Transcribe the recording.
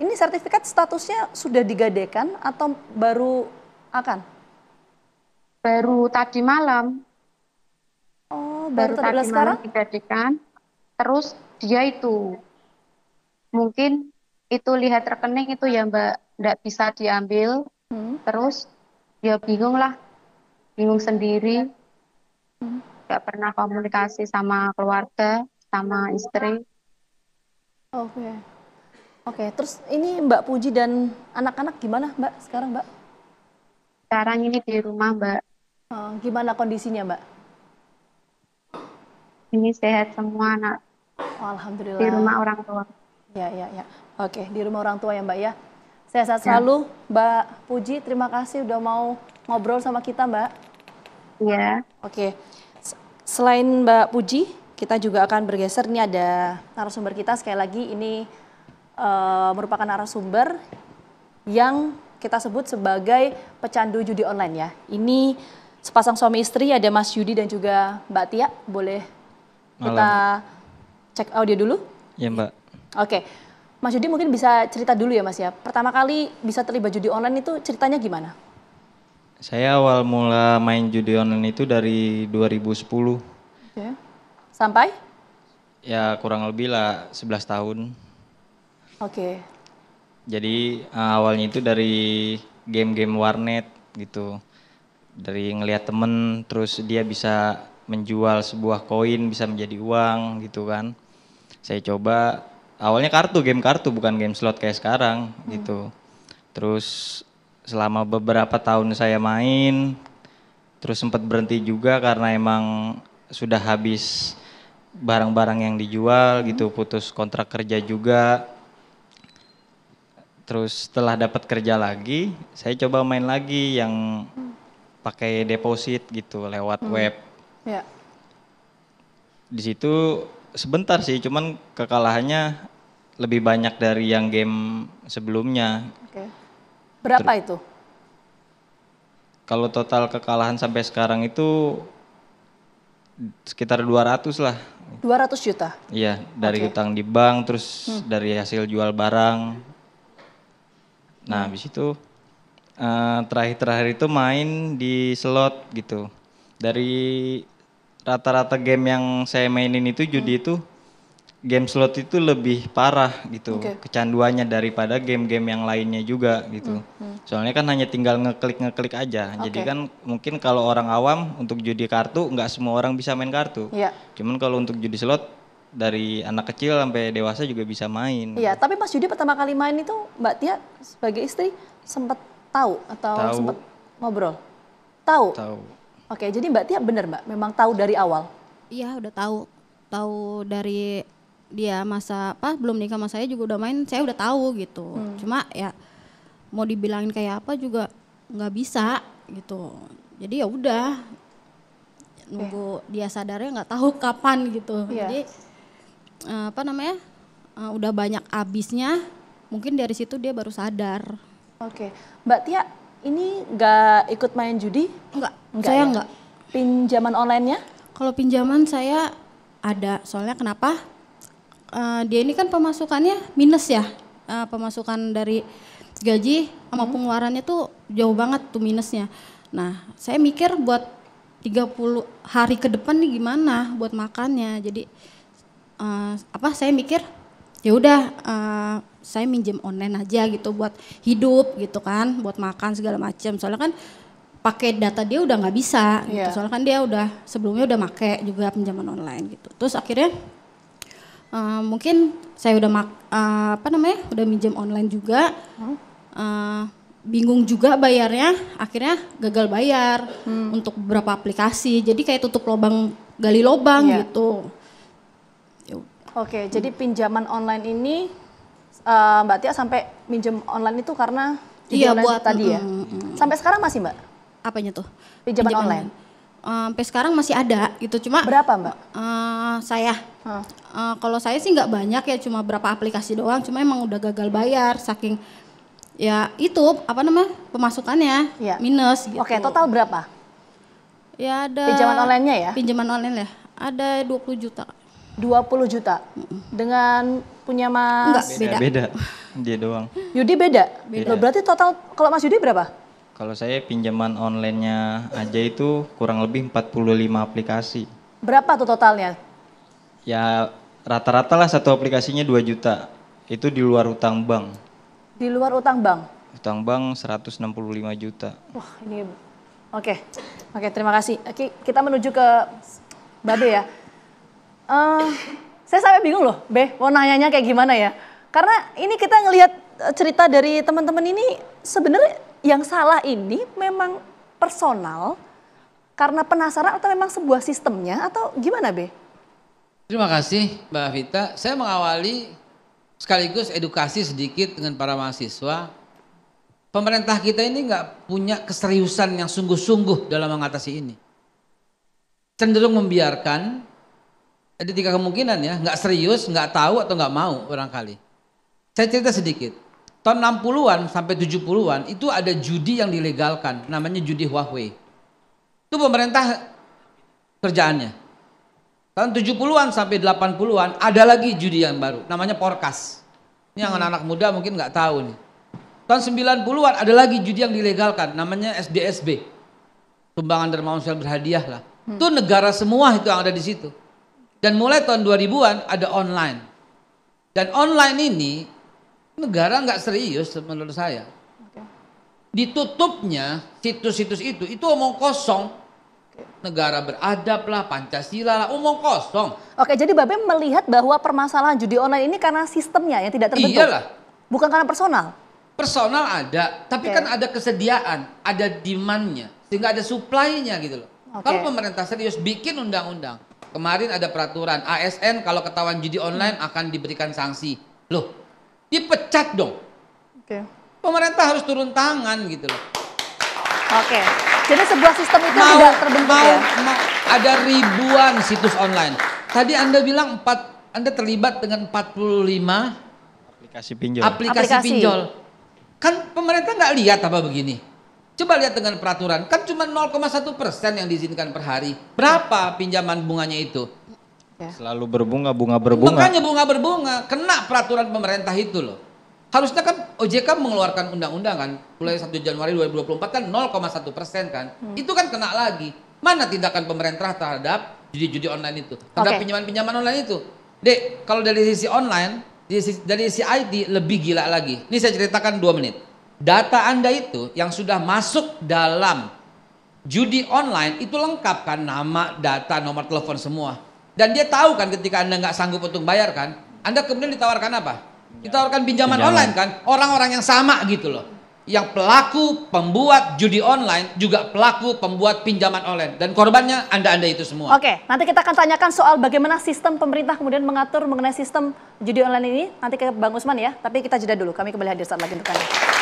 Ini sertifikat statusnya sudah digadekan atau baru akan? Baru tadi malam. Oh, baru, baru tadi malam sekarang? digadekan. Terus dia itu mungkin itu lihat rekening itu ya Mbak tidak bisa diambil. Hmm. Terus dia ya bingung lah, bingung sendiri. Hmm. pernah komunikasi sama keluarga, sama istri. Oke. Okay. Oke, okay, terus ini Mbak Puji dan anak-anak gimana Mbak sekarang Mbak? Sekarang ini di rumah Mbak. Uh, gimana kondisinya Mbak? Ini sehat semua anak. Oh, Alhamdulillah. Di rumah orang tua. Ya, ya, ya. Oke, di rumah orang tua ya Mbak ya. sehat ya. selalu ya. Mbak Puji. Terima kasih udah mau ngobrol sama kita Mbak. Iya. Oke. Selain Mbak Puji, kita juga akan bergeser. Ini ada narasumber kita sekali lagi. Ini uh, merupakan sumber yang kita sebut sebagai pecandu judi online ya. Ini sepasang suami istri ada Mas Yudi dan juga Mbak Tia. Boleh Malam. kita cek audio dulu? Ya Mbak. Oke. Mas Yudi mungkin bisa cerita dulu ya Mas ya. Pertama kali bisa terlibat judi online itu ceritanya gimana? Saya awal mula main judi online itu dari 2010. Oke. Sampai? Ya kurang lebih lah 11 tahun. Oke. Okay. Jadi uh, awalnya itu dari game-game warnet gitu. Dari ngelihat temen terus dia bisa menjual sebuah koin bisa menjadi uang gitu kan. Saya coba awalnya kartu, game kartu bukan game slot kayak sekarang hmm. gitu. Terus selama beberapa tahun saya main terus sempat berhenti juga karena emang sudah habis barang-barang yang dijual gitu, hmm. gitu, putus kontrak kerja juga Terus setelah dapat kerja lagi, saya coba main lagi yang pakai deposit gitu lewat hmm. web. Ya. Di situ sebentar sih, cuman kekalahannya lebih banyak dari yang game sebelumnya. Oke. Berapa Ter itu? Kalau total kekalahan sampai sekarang itu sekitar 200 lah. 200 juta? Iya, dari okay. hutang di bank, terus hmm. dari hasil jual barang, Nah, habis itu eh, terakhir-terakhir uh, itu main di slot gitu. Dari rata-rata game yang saya mainin itu judi hmm. itu game slot itu lebih parah gitu okay. kecanduannya daripada game-game yang lainnya juga gitu. Hmm. hmm. Soalnya kan hanya tinggal ngeklik ngeklik aja. Okay. Jadi kan mungkin kalau orang awam untuk judi kartu nggak semua orang bisa main kartu. Yeah. Cuman kalau untuk judi slot dari anak kecil sampai dewasa juga bisa main. Iya, tapi Mas Yudi pertama kali main itu Mbak Tia sebagai istri sempat tahu atau tahu. sempat ngobrol? Tahu. Tahu. Oke, jadi Mbak Tia benar Mbak, memang tahu dari awal. Iya, udah tahu. Tahu dari dia masa apa belum nikah sama saya juga udah main, saya udah tahu gitu. Hmm. Cuma ya mau dibilangin kayak apa juga nggak bisa gitu. Jadi ya udah nunggu okay. dia sadarnya nggak tahu kapan gitu. Yeah. Jadi Eh, apa namanya uh, udah banyak abisnya mungkin dari situ dia baru sadar oke mbak Tia ini nggak ikut main judi nggak saya ya? pinjaman online onlinenya kalau pinjaman saya ada soalnya kenapa uh, dia ini kan pemasukannya minus ya uh, pemasukan dari gaji sama hmm. pengeluarannya tuh jauh banget tuh minusnya nah saya mikir buat 30 hari ke depan nih gimana buat makannya jadi uh, apa saya mikir ya udah uh, saya minjem online aja gitu buat hidup gitu kan, buat makan segala macam. Soalnya kan pakai data dia udah nggak bisa yeah. gitu. Iya. Soalnya kan dia udah sebelumnya udah make juga pinjaman online gitu. Terus akhirnya uh, mungkin saya udah mak, uh, apa namanya? udah minjem online juga. Uh, bingung juga bayarnya, akhirnya gagal bayar hmm. untuk beberapa aplikasi. Jadi kayak tutup lubang gali lubang yeah. gitu. Oke, jadi pinjaman online ini uh, Mbak Tia sampai minjem online itu karena iya buat tadi ya. Mm, mm. Sampai sekarang masih Mbak? Apanya tuh? Pinjaman, pinjaman online. Uh, sampai sekarang masih ada gitu cuma berapa Mbak? Uh, saya huh. uh, kalau saya sih nggak banyak ya cuma berapa aplikasi doang cuma emang udah gagal bayar saking ya itu apa namanya pemasukannya ya. minus gitu. Oke, total berapa? Ya ada pinjaman online-nya ya? Pinjaman online ya. Ada 20 juta dua puluh juta dengan punya Mas Enggak, beda. beda. Dia doang. Yudi beda. beda. Loh, berarti total kalau Mas Yudi berapa? Kalau saya pinjaman online-nya aja itu kurang lebih 45 aplikasi. Berapa tuh totalnya? Ya rata-rata lah satu aplikasinya 2 juta. Itu di luar utang bank. Di luar utang bank? Utang bank 165 juta. Wah ini oke. Okay. Oke okay, terima kasih. Oke, kita menuju ke Babe ya uh, saya sampai bingung loh, Beh, mau nanyanya kayak gimana ya? Karena ini kita ngelihat eh, cerita dari teman-teman ini sebenarnya yang salah ini memang personal karena penasaran atau memang sebuah sistemnya atau gimana, Be? Terima kasih Mbak Vita. Saya mengawali sekaligus edukasi sedikit dengan para mahasiswa. Pemerintah kita ini nggak punya keseriusan yang sungguh-sungguh dalam mengatasi ini. Cenderung membiarkan ada tiga kemungkinan ya, nggak serius, nggak tahu atau nggak mau barangkali. Saya cerita sedikit. Tahun 60-an sampai 70-an itu ada judi yang dilegalkan, namanya judi Huawei. Itu pemerintah kerjaannya. Tahun 70-an sampai 80-an ada lagi judi yang baru, namanya porkas. Ini yang hmm. anak-anak muda mungkin nggak tahu nih. Tahun 90-an ada lagi judi yang dilegalkan, namanya SDSB. Sumbangan dermawan sosial berhadiah lah. Hmm. Itu negara semua itu yang ada di situ. Dan mulai tahun 2000-an ada online. Dan online ini negara nggak serius menurut saya. Ditutupnya situs-situs itu, itu omong kosong. Negara beradab lah, Pancasila lah, omong kosong. Oke, jadi Babe melihat bahwa permasalahan judi online ini karena sistemnya yang tidak terbentuk. Iyalah. Bukan karena personal. Personal ada, tapi okay. kan ada kesediaan, ada demandnya, sehingga ada supply-nya gitu loh. Okay. Kalau pemerintah serius bikin undang-undang, kemarin ada peraturan ASN kalau ketahuan judi online hmm. akan diberikan sanksi. Loh, dipecat dong. Oke. Okay. Pemerintah harus turun tangan gitu loh. Oke. Okay. Jadi sebuah sistem itu mau, tidak terbentuk mau, ya. Mau, ada ribuan situs online. Tadi Anda bilang empat Anda terlibat dengan 45 aplikasi pinjol. Aplikasi, aplikasi. pinjol. Kan pemerintah nggak lihat apa begini? Coba lihat dengan peraturan, kan cuma 0,1 persen yang diizinkan per hari. Berapa pinjaman bunganya itu? Ya. Selalu berbunga, bunga berbunga. Makanya bunga berbunga, kena peraturan pemerintah itu loh. Harusnya kan OJK mengeluarkan undang-undang kan, mulai 1 Januari 2024 kan 0,1 persen kan. Hmm. Itu kan kena lagi. Mana tindakan pemerintah terhadap judi-judi online itu, terhadap pinjaman pinjaman-pinjaman online itu. Dek, kalau dari sisi online, dari sisi, dari IT lebih gila lagi. Ini saya ceritakan 2 menit data Anda itu yang sudah masuk dalam judi online itu lengkap kan nama, data, nomor telepon semua. Dan dia tahu kan ketika Anda nggak sanggup untuk bayar kan, Anda kemudian ditawarkan apa? Ditawarkan pinjaman, pinjaman. online kan, orang-orang yang sama gitu loh. Yang pelaku pembuat judi online juga pelaku pembuat pinjaman online dan korbannya Anda-anda itu semua. Oke, nanti kita akan tanyakan soal bagaimana sistem pemerintah kemudian mengatur mengenai sistem judi online ini nanti ke Bang Usman ya. Tapi kita jeda dulu, kami kembali hadir saat lagi untuk Anda.